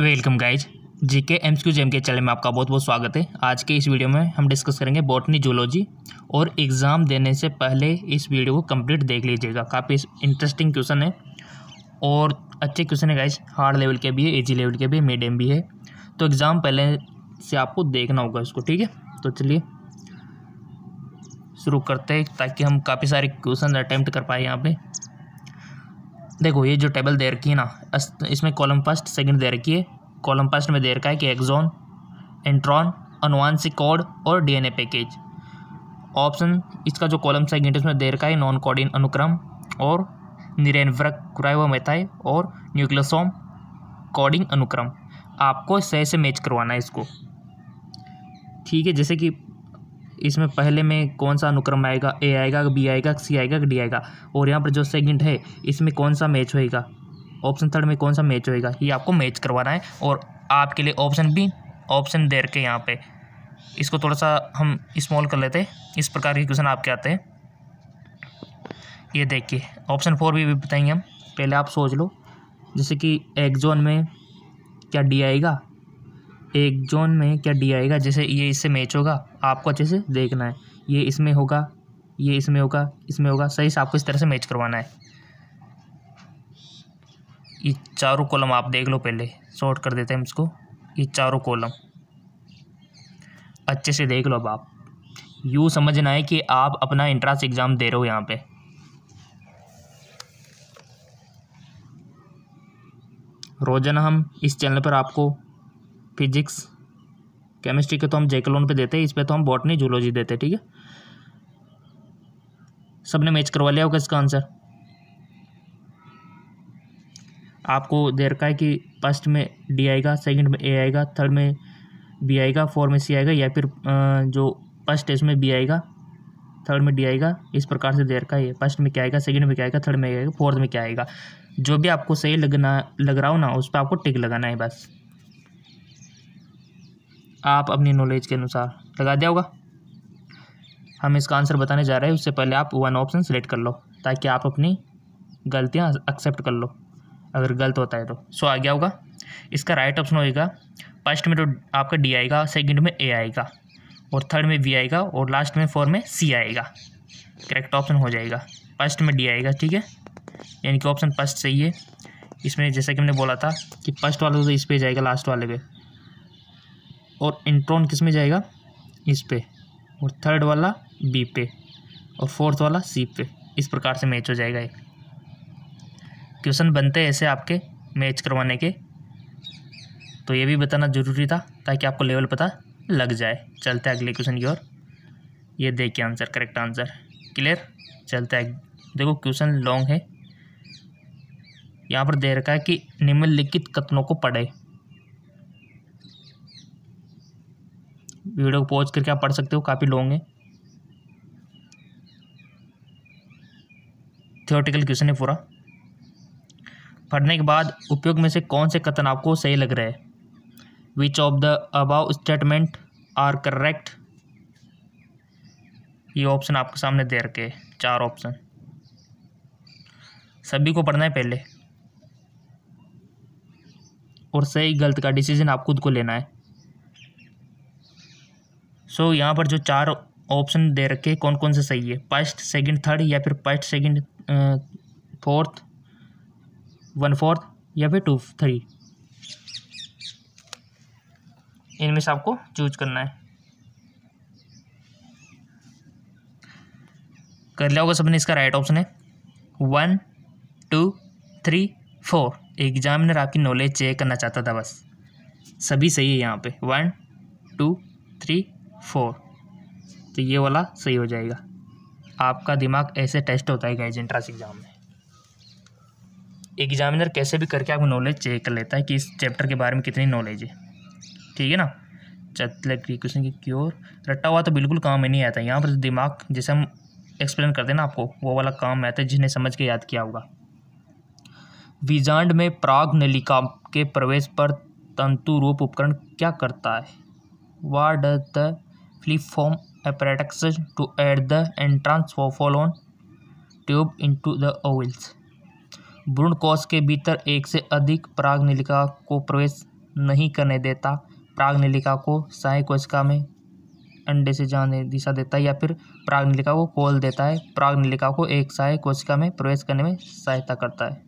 welcome guys G K M Q gem के channel में आपका बहुत बहुत स्वागत है आज के इस वीडियो में हम डिस्कस करेंगे बॉटनी जूलॉजी और एग्ज़ाम देने से पहले इस वीडियो को कंप्लीट देख लीजिएगा काफ़ी इंटरेस्टिंग क्वेश्चन है और अच्छे क्वेश्चन है गाइज हार्ड लेवल के भी है ईजी लेवल के भी मीडियम भी है तो एग्ज़ाम पहले से आपको देखना होगा इसको ठीक है तो चलिए शुरू करते हैं ताकि हम काफ़ी सारे क्वेश्चन अटैम्प्ट कर पाए यहाँ पर देखो ये जो टेबल दे रखी है ना इसमें कॉलम फर्स्ट सेकंड दे रखी है कॉलम फर्स्ट में दे रखा है कि एक्जोन एंट्रॉन अनुवांशिक कोड और डीएनए पैकेज ऑप्शन इसका जो कॉलम सेकंड इसमें दे रखा है नॉन कोडिन अनुक्रम और निरेनवरक मेथाई और न्यूक्लोसोम कोडिंग अनुक्रम आपको सही से मैच करवाना है इसको ठीक है जैसे कि इसमें पहले में कौन सा अनुक्रम आएगा ए आएगा बी आएगा सी आएगा डी आएगा और यहाँ पर जो सेकंड है इसमें कौन सा मैच होएगा ऑप्शन थर्ड में कौन सा मैच होएगा ये आपको मैच करवाना है और आपके लिए ऑप्शन बी ऑप्शन दे रखे यहाँ पर इसको थोड़ा सा हम स्मॉल कर लेते इस प्रकार के क्वेश्चन आपके आते हैं ये देखिए ऑप्शन फोर भी बताएंगे हम पहले आप सोच लो जैसे कि एग्जोन में क्या डी आएगा एक जोन में क्या डी आएगा जैसे ये इससे मैच होगा आपको अच्छे से देखना है ये इसमें होगा ये इसमें होगा इसमें होगा सही से आपको इस तरह से मैच करवाना है ये चारों कॉलम आप देख लो पहले शॉर्ट कर देते हैं हम इसको ये चारों कॉलम अच्छे से देख लो अब आप यूँ समझना है कि आप अपना इंट्रांस एग्ज़ाम दे रहे हो यहाँ पे रोज़ाना हम इस चैनल पर आपको फिजिक्स केमिस्ट्री के तो हम जैकलोन पे देते हैं इस पर तो हम बॉटनी जूलॉजी देते हैं ठीक है सब ने मैच करवा लिया होगा इसका आंसर आपको दे रखा है कि फर्स्ट में डी आएगा सेकंड में ए आएगा थर्ड में बी आएगा फोर में सी आएगा या फिर जो फर्स्ट है इसमें बी आएगा थर्ड में डी आएगा इस प्रकार से दे रखा है फर्स्ट में क्या आएगा सेकंड में क्या आएगा थर्ड में क्या आएगा फोर्थ में क्या आएगा जो भी आपको सही लगना लग रहा हो ना उस पर आपको टिक लगाना है बस आप अपनी नॉलेज के अनुसार लगा दिया होगा हम इसका आंसर बताने जा रहे हैं उससे पहले आप वन ऑप्शन सेलेक्ट कर लो ताकि आप अपनी गलतियाँ एक्सेप्ट कर लो अगर गलत होता है तो सो आ गया होगा इसका राइट ऑप्शन होएगा फर्स्ट में तो आपका डी आएगा सेकंड में ए आएगा और थर्ड में वी आएगा और लास्ट में फोर में सी आएगा करेक्ट ऑप्शन हो जाएगा फर्स्ट में डी आएगा ठीक है यानी कि ऑप्शन फर्स्ट सही है इसमें जैसा कि हमने बोला था कि फर्स्ट वाला तो इस पे जाएगा लास्ट वाले पे और इंट्रॉन किस में जाएगा इस पे और थर्ड वाला बी पे और फोर्थ वाला सी पे इस प्रकार से मैच हो जाएगा एक क्वेश्चन बनते हैं ऐसे आपके मैच करवाने के तो ये भी बताना ज़रूरी था ताकि आपको लेवल पता लग जाए चलते हैं अगले क्वेश्चन की ओर ये देखिए आंसर करेक्ट आंसर क्लियर चलते हैं देखो क्वेश्चन लॉन्ग है यहाँ पर दे रखा है कि निम्नलिखित कथनों को पढ़े वीडियो को पॉज करके आप पढ़ सकते हो काफ़ी लॉन्ग है थियोटिकल क्वेश्चन है पूरा पढ़ने के बाद उपयोग में से कौन से कथन आपको सही लग रहा है which of the above statement are correct ये ऑप्शन आपके सामने दे रखे है चार ऑप्शन सभी को पढ़ना है पहले और सही गलत का डिसीजन आप खुद को लेना है सो so, यहाँ पर जो चार ऑप्शन दे रखे हैं कौन कौन से सही है फर्स्ट सेकंड थर्ड या फिर first second fourth one fourth या फिर टू थ्री इनमें से आपको चूज करना है कर लिया होगा सबने इसका राइट ऑप्शन है one two three four examiner आपकी नॉलेज चेक करना चाहता था बस सभी सही है यहाँ पे वन टू थ्री फोर तो ये वाला सही हो जाएगा आपका दिमाग ऐसे टेस्ट होता है गाइज एंट्रेंस एग्ज़ाम में एग्ज़ामिनर कैसे भी करके आपको नॉलेज चेक कर लेता है कि इस चैप्टर के बारे में कितनी नॉलेज है ठीक है ना चतलक क्वेश्चन की क्योर रट्टा हुआ तो बिल्कुल काम में नहीं आता यहाँ पर दिमाग जैसे हम एक्सप्लेन करते हैं ना आपको वो वाला काम में आता है जिन्हें समझ के याद किया होगा विजांड में प्राग नलिका के प्रवेश पर तंतु रूप उपकरण क्या करता है what the flip form apparatus to add the entrance for फोफोलोन ट्यूब इनटू द ओवल्स भ्रूण कोष के भीतर एक से अधिक प्राग नलिका को प्रवेश नहीं करने देता प्राग नलिका को सहाय कोशिका में अंडे से जाने दिशा देता है या फिर प्राग नलिका को खोल देता है प्राग नलिका को एक सहायक कोशिका में प्रवेश करने में सहायता करता है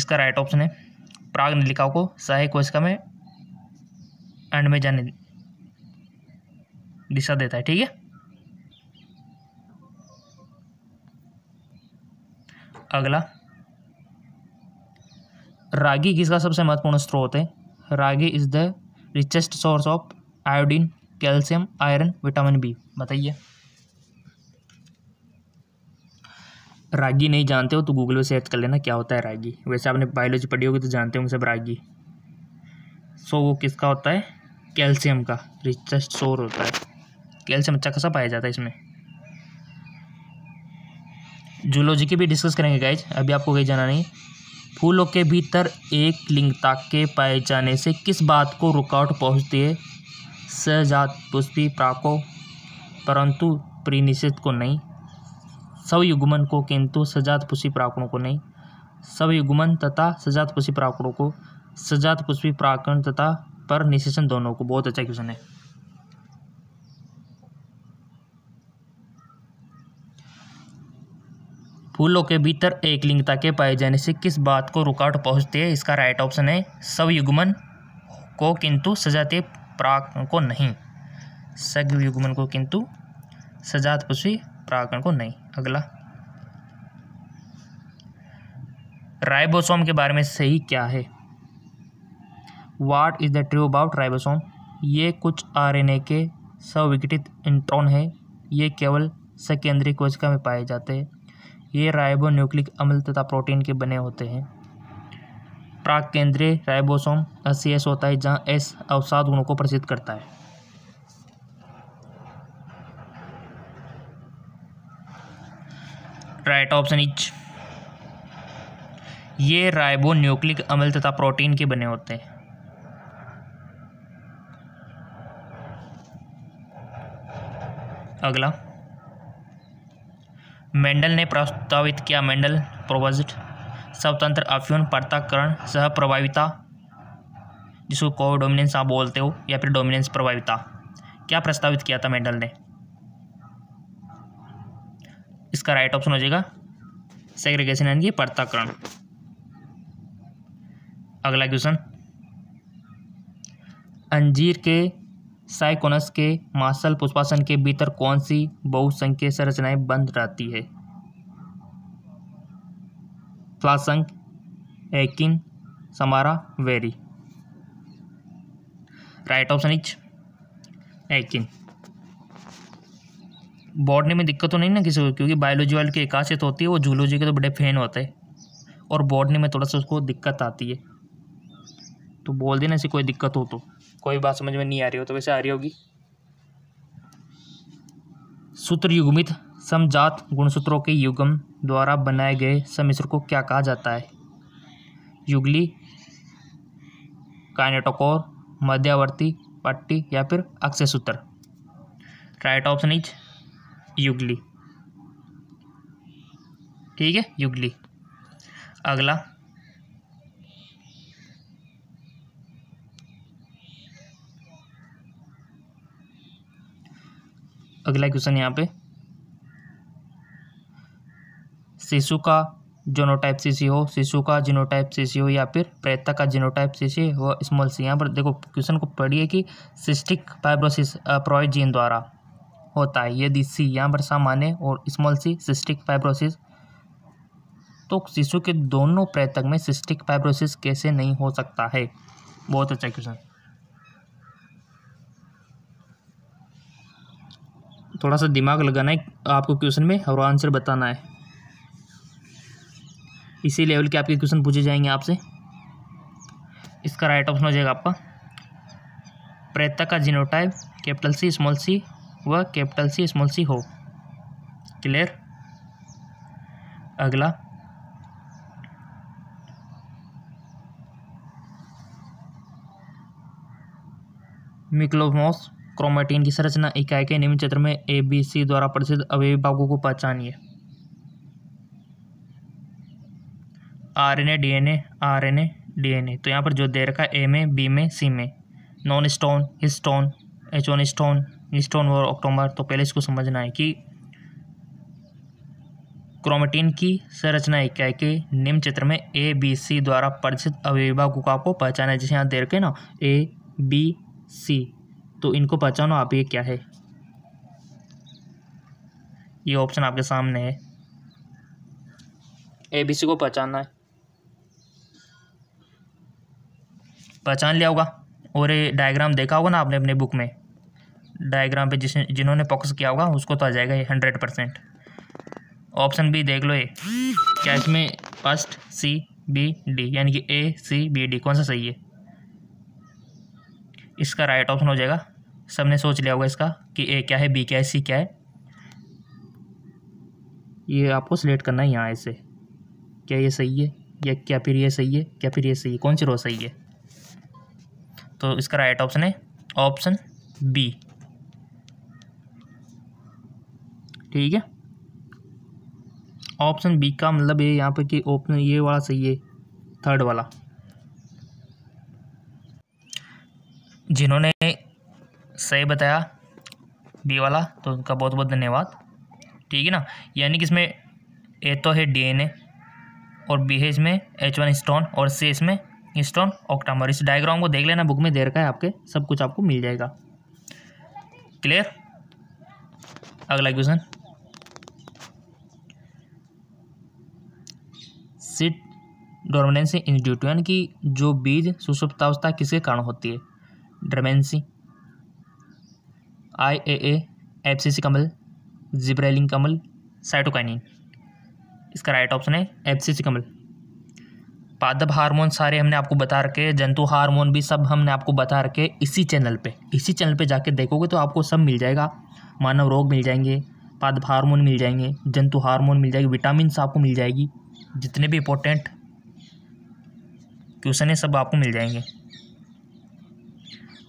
इसका राइट ऑप्शन है प्राग नलिका को सहायक कोशिका में एंड में जाने दिशा देता है ठीक है अगला रागी किसका सबसे महत्वपूर्ण स्रोत है ragi is the richest source of iodine calcium iron vitamin B बताइए रागी नहीं जानते हो तो गूगल पे सर्च कर लेना क्या होता है रागी वैसे आपने बायोलॉजी पढ़ी होगी तो जानते होंगे सब रागी सो वो किसका होता है कैल्शियम का रिचेस्ट शोर होता है कैल्शियम अच्छा खासा पाया जाता है इसमें जूलॉजी की भी डिस्कस करेंगे गाइज अभी आपको कहीं जाना नहीं फूलों के भीतर एक लिंगता के पाए जाने से किस बात को रुकावट पहुंचती है सजात पुष्पी प्राको परंतु प्रीनिषेध को नहीं सवयुगमन को किंतु सजात पुष्पी प्राकणों को नहीं युगमन तथा सजात पुष्पी प्राकणों को सजात पुष्पी प्राकरण तथा पर निशेषण दोनों को बहुत अच्छा क्वेश्चन है फूलों के भीतर एक लिंगता के पाए जाने से किस बात को रुकावट पहुंचती है इसका राइट ऑप्शन है सवयुग्मन को किंतु सजाते प्राकरण को नहीं सवयुग्मन को किंतु सजात पुष्पी प्रागण को नहीं अगला राइबोसोम के बारे में सही क्या है what is the true about ribosome ये कुछ आरएनए के सविघटित इंट्रॉन है ये केवल सकेंद्रीय कोशिका में पाए जाते हैं ये राइबो न्यूक्लिक अम्ल तथा प्रोटीन के बने होते हैं प्राक केंद्रीय राइबोसोम अस्सी एस होता है जहाँ एस अवसाद गुणों को प्रसिद्ध करता है राइट ऑप्शन इच ये राइबो न्यूक्लिक अम्ल तथा प्रोटीन के बने होते हैं अगला मेंडल ने प्रस्तावित किया मेंडल प्रोवजिट स्वतंत्र अफ्यून पर्ताकरण सह प्रभाविता जिसको को डोमिनेंस आप बोलते हो या फिर डोमिनेंस प्रभाविता क्या प्रस्तावित किया था मेंडल ने इसका राइट ऑप्शन हो जाएगा सेग्रीगेशन यानी कि पर्ताकरण अगला क्वेश्चन अंजीर के साइकोनस के मांसल पुष्पासन के भीतर कौन सी बहुसंख्य संरचनाएं बंद रहती है फ्लासंक एकिन समारा वेरी राइट ऑप्शन इच एकिन बॉडी में दिक्कत तो नहीं ना किसी को क्योंकि बायोलॉजी वाले की एकाशियत होती है वो जूलॉजी के तो बड़े फैन होते हैं और बॉडी में थोड़ा सा उसको दिक्कत आती है तो बोल देना ऐसी कोई दिक्कत हो तो कोई बात समझ में नहीं आ रही हो तो वैसे आ रही होगी सूत्र युगमित समजात गुणसूत्रों के युगम द्वारा बनाए गए समिश्र को क्या कहा जाता है युगली काइनेटोकोर मध्यावर्ती पट्टी या फिर अक्षय सूत्र राइट ऑप्शन इज युगली ठीक है युगली अगला अगला क्वेश्चन यहाँ पे शिशु का जोनोटाइप सी हो शिशु का जिनोटाइप सी हो या फिर प्रेता का जिनोटाइप सी हो स्मॉल सी यहाँ पर देखो क्वेश्चन को पढ़िए कि सिस्टिक फाइब्रोसिस प्रोय जीन द्वारा होता है यदि सी यहाँ पर सामान्य और स्मॉल सी सिस्टिक फाइब्रोसिस तो शिशु के दोनों प्रेतक में सिस्टिक फाइब्रोसिस कैसे नहीं हो सकता है बहुत अच्छा क्वेश्चन थोड़ा सा दिमाग लगाना है आपको क्वेश्चन में और आंसर बताना है इसी लेवल के आपके क्वेश्चन पूछे जाएंगे आपसे इसका राइट ऑप्शन हो जाएगा आपका प्रेता का genotype capital C small C व कैपिटल सी स्मॉल सी हो क्लियर अगला मिक्लोमोस क्रोमेटीन की संरचना इकाई के निम्न चित्र में ए बी सी द्वारा प्रसिद्ध अवयवी भागों को पहचानिए आरएनए डीएनए आरएनए डीएनए तो यहाँ पर जो दे रखा है ए में बी में सी में non histone histone H one histone histone और ऑक्टोबर तो पहले इसको समझना है कि क्रोमेटीन की संरचना इकाई के निम्न चित्र में ए बी सी द्वारा परिचित अविभागों को आपको पहचाना है जिसे यहाँ दे रखे ना ए बी सी तो इनको पहचानो आप ये क्या है ये ऑप्शन आपके सामने है ए बी सी को पहचानना है पहचान लिया होगा और ये डायग्राम देखा होगा ना आपने अपने बुक में डायग्राम पे जिस जिन्होंने पॉक्स किया होगा उसको तो आ जाएगा ये हंड्रेड परसेंट ऑप्शन बी देख लो ये क्या इसमें फर्स्ट सी बी डी यानी कि ए सी बी डी कौन सा सही है इसका राइट ऑप्शन हो जाएगा सब ने सोच लिया होगा इसका कि ए क्या है बी क्या है सी क्या है ये आपको सिलेक्ट करना है यहाँ ऐसे क्या ये सही है या क्या फिर ये सही है क्या फिर ये सही है कौन सी रो सही है तो इसका राइट ऑप्शन है ऑप्शन बी ठीक है ऑप्शन बी का मतलब ये यहाँ पे कि ऑप्शन ये वाला सही है थर्ड वाला जिन्होंने सही बताया बी वाला तो उनका बहुत बहुत धन्यवाद ठीक है ना यानी कि इसमें ए तो है डीएनए और बी है इसमें एच वन स्टोन और सी इसमें स्टोन ऑक्टामर इस डायग्राम को देख लेना बुक में देर का है आपके सब कुछ आपको मिल जाएगा क्लियर अगला क्वेश्चन सीट डोरमेंसी इंस्टीट्यूट यानी कि जो बीज सुसुप्तावस्था किसके कारण होती है dormancy I A C C comma gibberellin comma cytokinin इसका राइट ऑप्शन है सी कमल पादप हार्मोन सारे हमने आपको बता रखे जंतु हार्मोन भी सब हमने आपको बता रखे इसी चैनल पे इसी चैनल पे जाके देखोगे तो आपको सब मिल जाएगा मानव रोग मिल जाएंगे पादप हार्मोन मिल जाएंगे जंतु हार्मोन मिल जाएगी विटामिन आपको मिल जाएगी जितने भी इंपॉर्टेंट क्वेश्चन है सब आपको मिल जाएंगे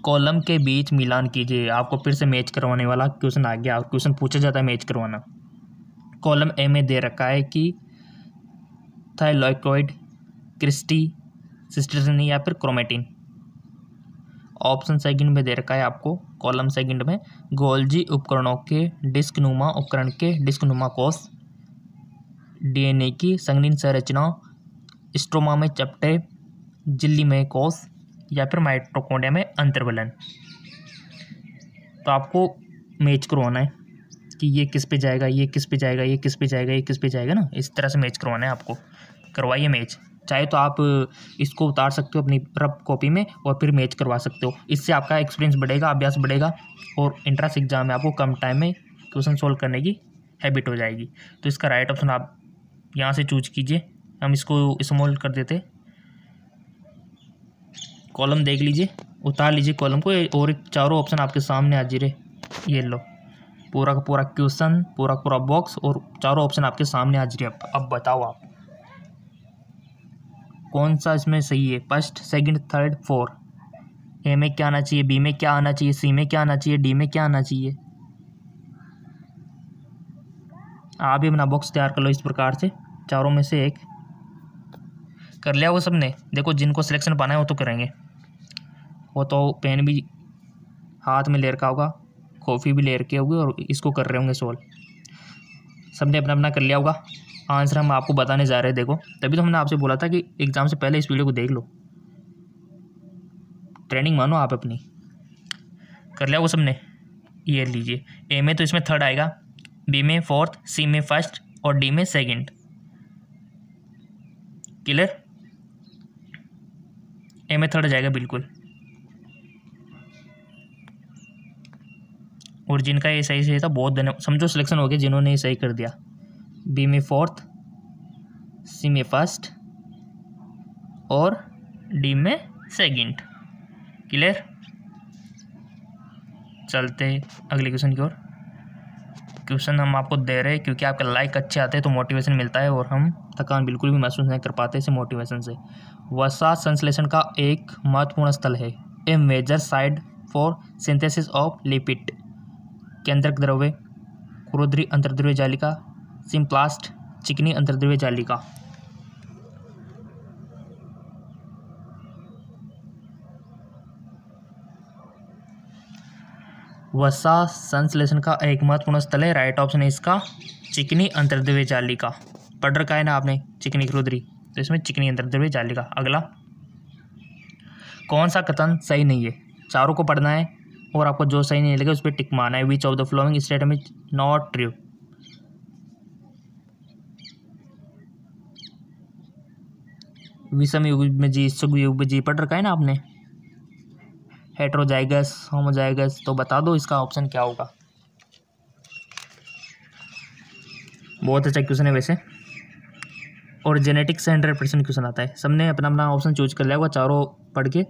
कॉलम के बीच मिलान कीजिए आपको फिर से मैच करवाने वाला क्वेश्चन आ गया क्वेश्चन पूछा जाता है मैच करवाना कॉलम ए में दे रखा है कि थाइलॉइकॉइड क्रिस्टी सिस्टरसिन या फिर क्रोमेटिन ऑप्शन सेकंड में दे रखा है आपको कॉलम सेकंड में गोल्जी उपकरणों के डिस्क नुमा उपकरण के डिस्क नुमा कोष डीएनए की संगीन संरचना स्ट्रोमा में चपटे झिल्ली में कोष या फिर माइटोकॉन्ड्रिया में अंतर्वलन तो आपको मैच करवाना है कि ये किस पे जाएगा ये किस पे जाएगा ये किस पे जाएगा ये किस पे जाएगा ना इस तरह से मैच करवाना है आपको करवाइए मैच चाहे तो आप इसको उतार सकते हो अपनी रफ कॉपी में और फिर मैच करवा सकते हो इससे आपका एक्सपीरियंस बढ़ेगा अभ्यास बढ़ेगा और इंट्रेंस एग्जाम में आपको कम टाइम में क्वेश्चन सोल्व करने की हैबिट हो जाएगी तो इसका राइट ऑप्शन आप यहाँ से चूज कीजिए हम इसको इस्तेमाल कर देते कॉलम देख लीजिए उतार लीजिए कॉलम को और एक चारों ऑप्शन आपके सामने हाजिर है ये लो पूरा का पूरा क्वेश्चन पूरा पूरा बॉक्स और चारों ऑप्शन आपके सामने हाजिर है अब बताओ आप कौन सा इसमें सही है first second third four A में क्या आना चाहिए बी में क्या आना चाहिए सी में क्या आना चाहिए डी में क्या आना चाहिए आप भी अपना बॉक्स तैयार कर लो इस प्रकार से चारों में से एक कर लिया वो सबने देखो जिनको सिलेक्शन पाना है वो तो करेंगे वो तो पेन भी हाथ में ले रखा होगा कॉफ़ी भी ले रखी होगी और इसको कर रहे होंगे सोल्व सबने अपना अपना कर लिया होगा आंसर हम आपको बताने जा रहे हैं देखो तभी तो हमने आपसे बोला था कि एग्ज़ाम से पहले इस वीडियो को देख लो ट्रेनिंग मानो आप अपनी कर लिया वो सबने ये लीजिए ए में तो इसमें थर्ड आएगा बी में फोर्थ सी में फर्स्ट और डी में सेकंड क्लियर ए में थर्ड जाएगा बिल्कुल और जिनका ये सही सही था बहुत धन्यवाद समझो सिलेक्शन हो गया जिन्होंने ये सही कर दिया बी में फोर्थ सी में फर्स्ट और डी में सेकंड क्लियर चलते अगले क्वेश्चन की ओर क्वेश्चन हम आपको दे रहे हैं क्योंकि आपके लाइक अच्छे आते हैं तो मोटिवेशन मिलता है और हम थकान बिल्कुल भी महसूस नहीं कर पाते इसे मोटिवेशन से वसा संश्लेषण का एक महत्वपूर्ण स्थल है a major site for synthesis of lipid केंद्रक द्रव्य क्रोधरी अंतर्द्रव्य जालिका सिम्प्लास्ट चिकनी अंतर्द्रव्य जालिका वसा संश्लेषण का एक महत्वपूर्ण स्थल है राइट ऑप्शन है इसका चिकनी अंतर्द्रव्य जालिका पढ़ रखा है ना आपने चिकनी क्रोधरी तो इसमें चिकनी अंतर्द्रव्य जालिका अगला कौन सा कथन सही नहीं है चारों को पढ़ना है और आपको जो सही नहीं लगे उस पर टिक मारना है which of the following state is not true विषम युग में जी सुग युग में जी पढ़ रखा है ना आपने हेट्रोजाइगस होमोजाइगस तो बता दो इसका ऑप्शन क्या होगा बहुत अच्छा क्वेश्चन है वैसे और जेनेटिक्स से हंड्रेड परसेंट क्वेश्चन आता है सबने अपना अपना ऑप्शन चूज कर लिया होगा चारों पढ़ के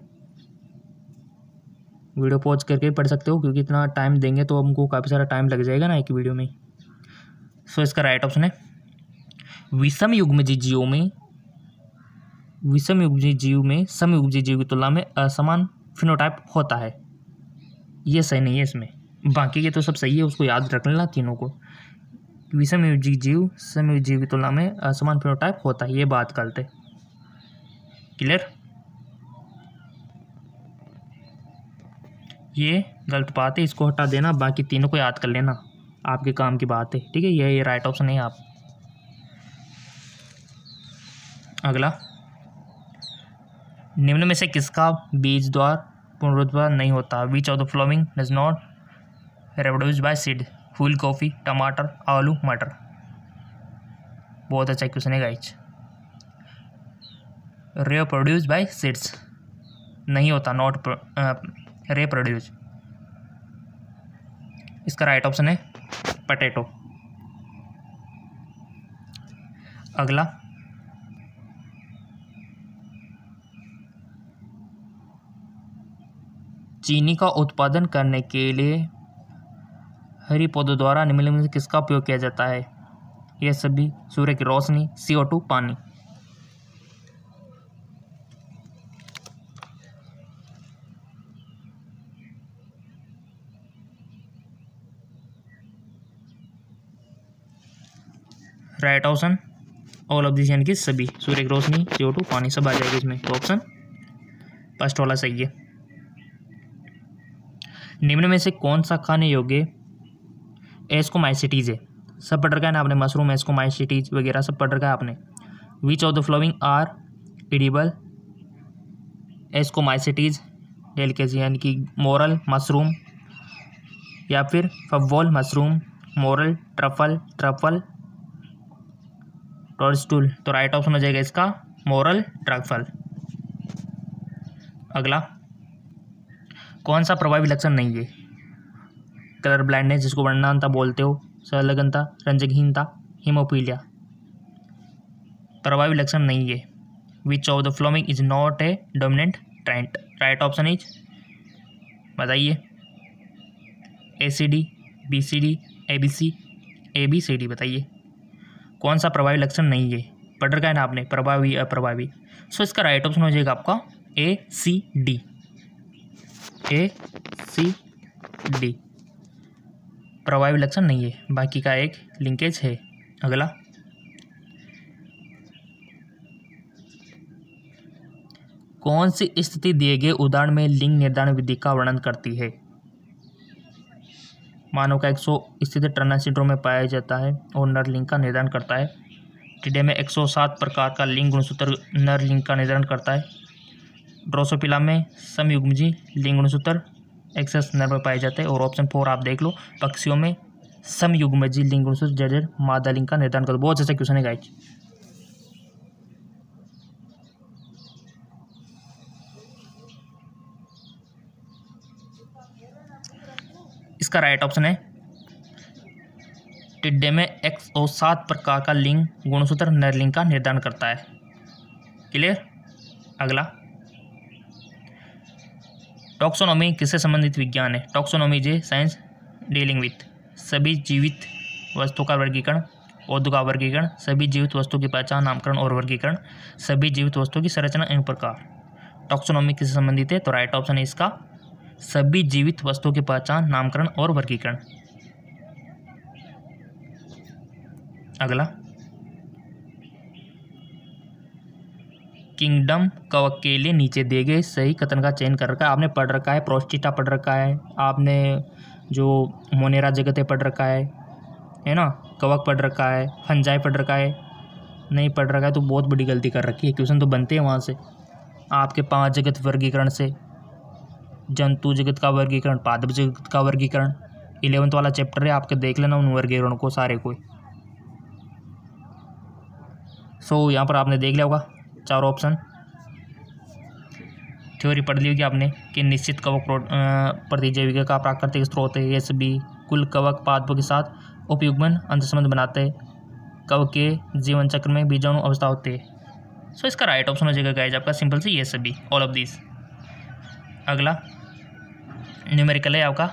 वीडियो पॉज करके पढ़ सकते हो क्योंकि इतना टाइम देंगे तो हमको काफ़ी सारा टाइम लग जाएगा ना एक वीडियो में सो so, इसका राइट ऑप्शन है विषम जी जीव में विषम जी जीव में सम जी जीव की तुलना में असमान फिनोटाइप होता है ये सही नहीं है इसमें बाकी के तो सब सही है उसको याद रख लेना तीनों को विषम जी जीव समय जीव की तुलना में असमान फिनोटाइप होता है ये बात करते क्लियर ये गलत बात है इसको हटा देना बाकी तीनों को याद कर लेना आपके काम की बात है ठीक है यह ये राइट ऑप्शन है आप अगला निम्न में से किसका बीज द्वार पुनरुद्वार नहीं होता which of the following does not reproduce by seed फूल कॉफ़ी टमाटर आलू मटर बहुत अच्छा क्वेश्चन है गाइज प्रोड्यूस बाय सीड्स नहीं होता नॉट रेप्रोड्यूस इसका राइट ऑप्शन है पटेटो अगला चीनी का उत्पादन करने के लिए हरी पौधों द्वारा निम्नलिखित किसका उपयोग किया जाता है यह सभी सूर्य की रोशनी टू पानी right option all of this यानी कि सभी सूर्य की रोशनी सी टू पानी सब आ जाएगा इसमें तो ऑप्शन फर्स्ट वाला सही है निम्न में से कौन सा खाने योग्य एस्कोमाइसिटीज़ है सब पढ़ रखा है ना आपने मशरूम एस्कोमाइसिटीज वगैरह सब पढ़ रखा है आपने which of the following are edible ascomycetes delicacy यानी कि मोरल मशरूम या फिर फवॉल मशरूम मोरल ट्रफल ट्रफल टॉर्च टूल तो राइट ऑप्शन हो जाएगा इसका मोरल ड्रगफल अगला कौन सा प्रभावी लक्षण नहीं है कलर ब्लाइंडनेस जिसको वर्णानता बोलते हो संलग्नता रंजकहीनता हिमोपीलिया प्रभावी लक्षण नहीं है which of the following is not a dominant trait right option is बताइए A C D B C D A B C A B C D बताइए कौन सा प्रभावी लक्षण नहीं है पढ़ रखा है ना आपने प्रभावी अप्रभावी सो इसका राइट ऑप्शन हो जाएगा आपका ए सी डी ए सी डी प्रभावी लक्षण नहीं है बाकी का एक लिंकेज है अगला कौन सी स्थिति दिए गए उदाहरण में लिंग निर्धारण विधि का वर्णन करती है मानव का एक सौ स्थित टर्नर सिंड्रोम में पाया जाता है और नर लिंग का निर्धारण करता है टिडे में एक सौ सात प्रकार का लिंग गुणसूत्र नर लिंग का निर्धारण करता है ड्रोसोपिला में समयुग्मजी लिंग गुणसूत्र एक्सेस नर में पाए जाते हैं और ऑप्शन फोर आप देख लो पक्षियों में समयुग्मजी लिंग गुणसूत्र जर्जर मादा लिंग का निर्धारण कर बहुत अच्छा क्वेश्चन है गाय इसका राइट ऑप्शन है टिड्डे में एक्स और सात प्रकार का लिंग गुणसूत्र नरलिंग का निर्धारण करता है क्लियर अगला टॉक्सोनॉमी किससे संबंधित विज्ञान है taxonomy the science dealing with सभी जीवित वस्तुओं का वर्गीकरण पौधों का वर्गीकरण सभी जीवित वस्तुओं की पहचान नामकरण और वर्गीकरण सभी जीवित वस्तुओं की संरचना एवं प्रकार टॉक्सोनॉमी किससे संबंधित है तो राइट ऑप्शन है इसका सभी जीवित वस्तुओं की पहचान नामकरण और वर्गीकरण अगला किंगडम कवक के लिए नीचे दिए गए सही कथन का चयन कर रखा है आपने पढ़ रखा है प्रोस्टिटा पढ़ रखा है आपने जो मोनेरा है पढ़ रखा है है ना कवक पढ़ रखा है फंजाई पढ़ रखा है नहीं पढ़ रखा है तो बहुत बड़ी गलती कर रखी है क्वेश्चन तो बनते हैं वहाँ से आपके पाँच जगत वर्गीकरण से जंतु जगत का वर्गीकरण पादप जगत का वर्गीकरण इलेवंथ वाला चैप्टर है आपके देख लेना उन वर्गीकरण को सारे को सो so, यहाँ पर आपने देख लिया होगा चारों ऑप्शन थ्योरी पढ़ ली होगी आपने कि निश्चित कवक प्रतिजीविका का प्राकृतिक स्रोत है एस सभी कुल कवक पादपों के साथ अंत संबंध बनाते हैं कवक के जीवन चक्र में बीजाणु अवस्था होती है सो इसका राइट ऑप्शन हो जाएगा गाइज आपका सिंपल से ये सभी ऑल ऑफ दिस अगला न्यूमेरिकल है आपका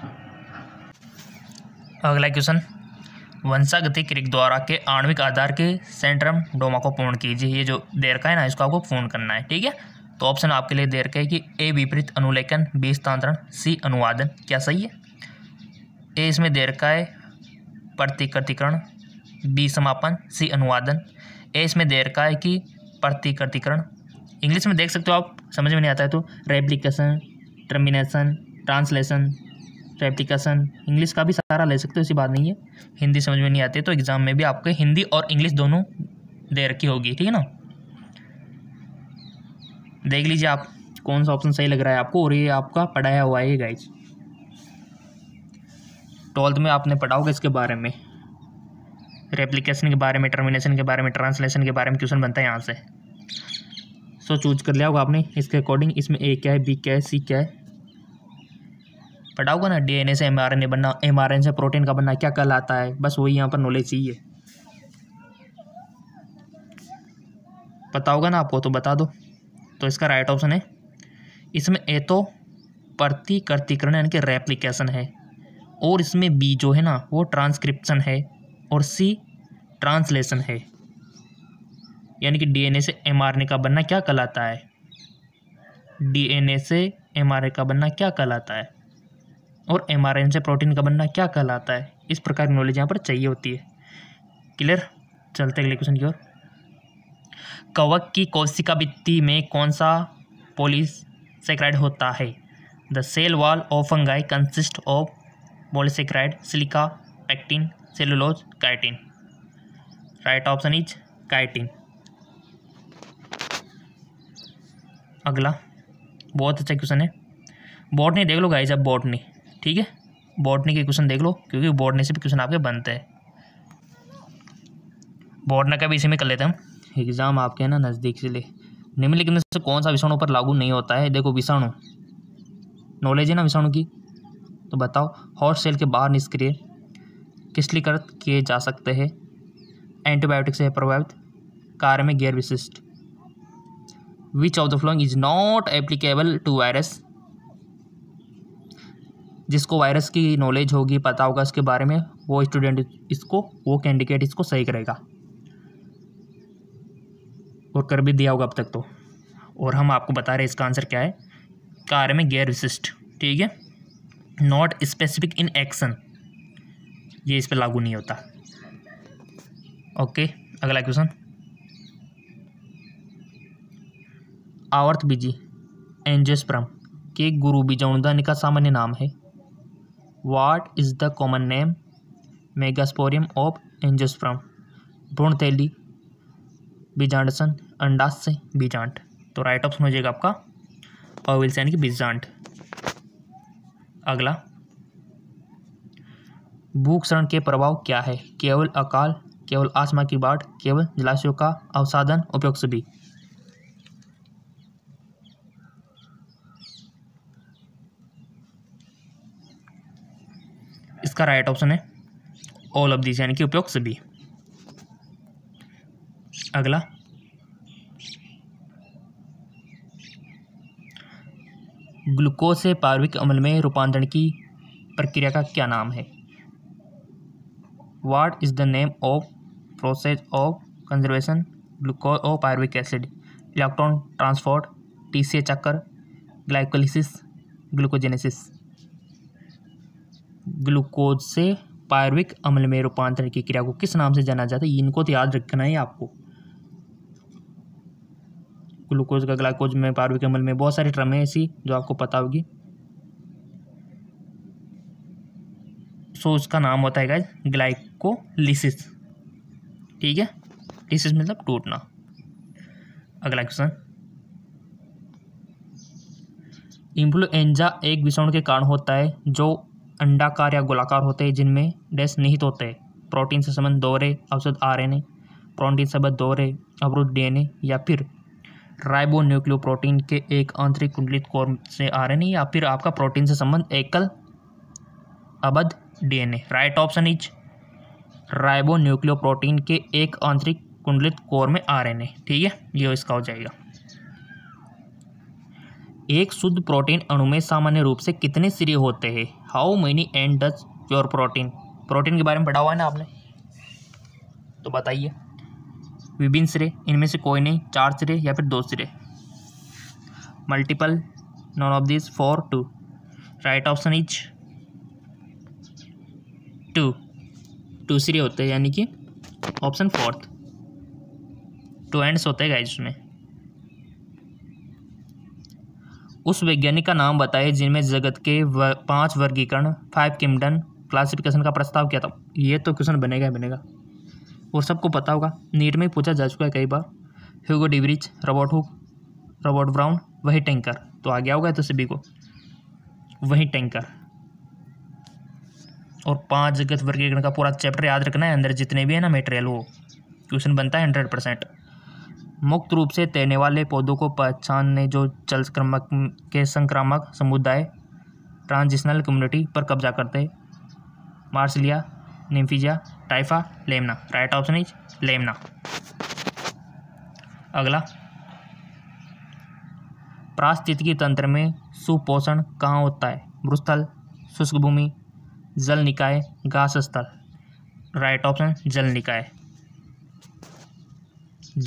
अगला क्वेश्चन वंशागति क्रिक द्वारा के आणविक आधार के सेंट्रम डोमा को पूर्ण कीजिए ये जो देर का है ना इसको आपको पूर्ण करना है ठीक है तो ऑप्शन आपके लिए देर का है कि ए विपरीत अनुलेखन बी स्थानांतरण सी अनुवादन क्या सही है ए इसमें देर का है प्रतिकृतिकरण बी समापन सी अनुवादन ए इसमें देर का है कि प्रतिकृतिकरण इंग्लिश में देख सकते हो आप समझ में नहीं आता है तो replication termination translation replication English का भी सारा ले सकते हो ऐसी बात नहीं है हिंदी समझ में नहीं आती तो एग्ज़ाम में भी आपके हिंदी और इंग्लिश दोनों दे रखी होगी ठीक है ना देख लीजिए आप कौन सा ऑप्शन सही लग रहा है आपको और ये आपका पढ़ाया हुआ है गाइज ट्वेल्थ में आपने पढ़ा होगा इसके बारे में रेप्लिकेशन के बारे में टर्मिनेशन के बारे में ट्रांसलेशन के बारे में क्वेश्चन बनता है यहाँ से सो चूज कर लिया होगा आपने इसके अकॉर्डिंग इसमें ए क्या है बी क्या है सी क्या है पढ़ा होगा ना डीएनए से एमआरएनए बनना एमआरएनए से प्रोटीन का बनना क्या कल आता है बस वही यहाँ पर नॉलेज चाहिए पता होगा ना आपको तो बता दो तो इसका राइट ऑप्शन है इसमें ए तो प्रतिकर्तिकरण यानी कि रेप्लिकेशन है और इसमें बी जो है ना वो ट्रांसक्रिप्शन है और सी ट्रांसलेशन है यानी कि डीएनए से एमआरएनए का बनना क्या कहलाता है डीएनए से एमआरएनए का बनना क्या कहलाता है और एम से प्रोटीन का बनना क्या कहलाता है इस प्रकार की नॉलेज यहाँ पर चाहिए होती है क्लियर चलते अगले क्वेश्चन की ओर कवक की कोशिका भित्ति में कौन सा पोलिस सेक्राइड होता है द सेल वॉल ऑफ अंगाई consist of polysaccharide silica pectin cellulose chitin right option is chitin अगला बहुत अच्छा क्वेश्चन है बॉटनी देख लो गाइज अब बॉटनी ठीक है बॉटनी के क्वेश्चन देख लो क्योंकि बॉटनी से भी क्वेश्चन आपके बनते हैं बॉटना का भी इसी में कर लेते हैं हम एग्ज़ाम आपके हैं ना नज़दीक से ले निम्नलिखित में से कौन सा विषाणु पर लागू नहीं होता है देखो विषाणु नॉलेज है ना विषाणु की तो बताओ हॉट सेल के बाहर निष्क्रिय किसलीकृत किए जा सकते हैं एंटीबायोटिक से है प्रभावित कार्य में गैर विशिष्ट which of the following is not applicable to virus जिसको वायरस की नॉलेज होगी पता होगा उसके बारे में वो स्टूडेंट इसको वो कैंडिडेट इसको सही करेगा और कर भी दिया होगा अब तक तो और हम आपको बता रहे हैं इसका आंसर क्या है कार्य में गैर विशिष्ट ठीक है नॉट स्पेसिफिक इन एक्शन ये इस पर लागू नहीं होता ओके अगला क्वेश्चन आवर्त बीजी एंजेस्प्रम के गुरु बीजाणुदान सामान्य नाम है what is the common name megasporangium of angiosperm भ्रूणथैली बीजांडसन से बीजांड तो राइट ऑप्शन हो जाएगा आपका ऑविल्स यानी कि बीजांड अगला भूक्षरण के प्रभाव क्या है केवल अकाल केवल आसमा की बाढ़ केवल जलाशयों का अवसाधन उपयोग से भी इसका राइट ऑप्शन है ऑल ऑफ दिस यानी कि उपयोग सभी अगला ग्लूकोज से पार्विक अम्ल में रूपांतरण की प्रक्रिया का क्या नाम है what is the name of process of conservation glucose और pyruvic acid electron transport T C चक्कर ग्लाइकोलिसिस ग्लूकोजेनेसिस ग्लूकोज से पार्विक अम्ल में रूपांतरण की क्रिया को किस नाम से जाना जाता है इनको तो याद रखना है आपको ग्लूकोज का ग्लाकोज में पार्विक अम्ल में बहुत सारी टर्में ऐसी जो आपको पता होगी सो उसका नाम होता है ग्लाइकोलिसिस ठीक है लिसिस मतलब टूटना अगला क्वेश्चन इन्फ्लुएंजा एक विषाणु के कारण होता है जो अंडाकार या गोलाकार होते हैं जिनमें डैश निहित होते हैं प्रोटीन से संबंध दोहरे अवशद आर एन ए प्रोटीन संबंध दोहरे अवरुद्ध डी एन ए या फिर राइबो न्यूक्लियो प्रोटीन के एक आंतरिक कुंडलित कोर से आर एन ए या फिर आपका प्रोटीन से संबंध एकल D N A right option is ribonucleoprotein के एक आंतरिक कुंडलित कोर में आर एन ए ठीक है ये इसका हो जाएगा एक शुद्ध प्रोटीन अणु में सामान्य रूप से कितने सिरे होते हैं how many end does your protein protein के बारे में पढ़ा हुआ है ना आपने तो बताइए विभिन्न सिरे इनमें से कोई नहीं चार सिरे या फिर दो सिरे multiple none of this four two right option is two two सिरे होते हैं यानी कि ऑप्शन फोर्थ टू एंड्स होते हैं गाइज उसमें उस वैज्ञानिक का नाम बताइए जिनमें जगत के पांच वर्गीकरण फाइव किमडन क्लासिफिकेशन का प्रस्ताव किया था ये तो क्वेश्चन बनेगा ही बनेगा और सबको पता होगा नीट में पूछा जा चुका है कई बार Hugo de Vries Robert Hooke Robert Brown वही टैंकर तो आ गया होगा तो सभी को वही टैंकर और पांच जगत वर्गीकरण का पूरा चैप्टर याद रखना है अंदर जितने भी है ना मेटेरियल वो क्वेश्चन बनता है हंड्रेड परसेंट मुक्त रूप से तैरने वाले पौधों को पहचानने जो जल संक्रमक के संक्रामक समुदाय ट्रांजिशनल कम्युनिटी पर कब्जा करते Marsilea Nymphaea Typha Lemna right option is Lemna अगला की तंत्र में सुपोषण कहाँ होता है मृस्थल शुष्क भूमि जल निकाय घास स्थल राइट ऑप्शन जल निकाय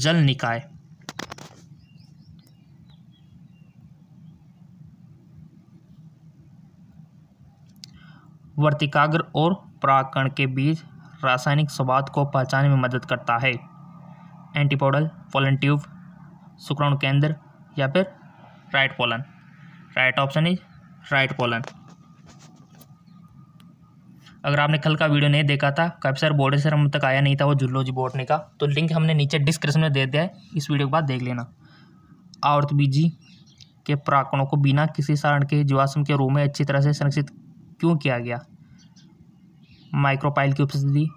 जल निकाय वर्तिकाग्र और पराकण के बीच रासायनिक स्वाद को पहचानने में मदद करता है एंटीपोडल पोलन ट्यूब शुक्राणु केंद्र या फिर right pollen right option is right pollen अगर आपने कल का वीडियो नहीं देखा था काफ़ी सारे बोर्ड सर हम तक आया नहीं था वो जूलॉजी बोर्ड का तो लिंक हमने नीचे डिस्क्रिप्शन में दे दिया है इस वीडियो के बाद देख लेना आवर्त बीजी के प्राकणों को बिना किसी सारण के जीवाश्म के रूप में अच्छी तरह से संरक्षित क्यों किया गया माइक्रोपाइल की उपस्थिति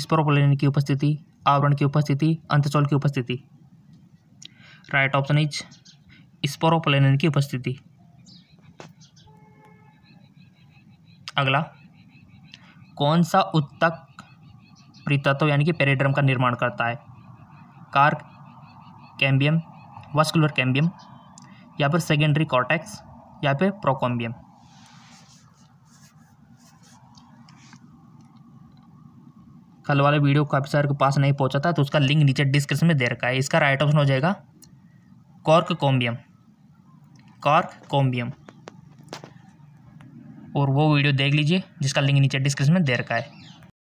स्पोरोपोलिन की उपस्थिति आवरण की उपस्थिति अंतचोल की उपस्थिति राइट ऑप्शन इच स्पोरोपोलिन की उपस्थिति अगला कौन सा उत्तक प्रीतत्व यानी कि पेरेड्रम का निर्माण करता है कार्क कैम्बियम वस्कुलर कैम्बियम या फिर सेकेंडरी कॉर्टेक्स या फिर प्रोकॉम्बियम कल वाले वीडियो काफ़ी सारे के पास नहीं पहुंचा था तो उसका लिंक नीचे डिस्क्रिप्शन में दे रखा है इसका राइट ऑप्शन हो जाएगा कॉर्क कॉम्बियम कॉर्क कॉम्बियम और वो वीडियो देख लीजिए जिसका लिंक नीचे डिस्क्रिप्शन में दे रखा है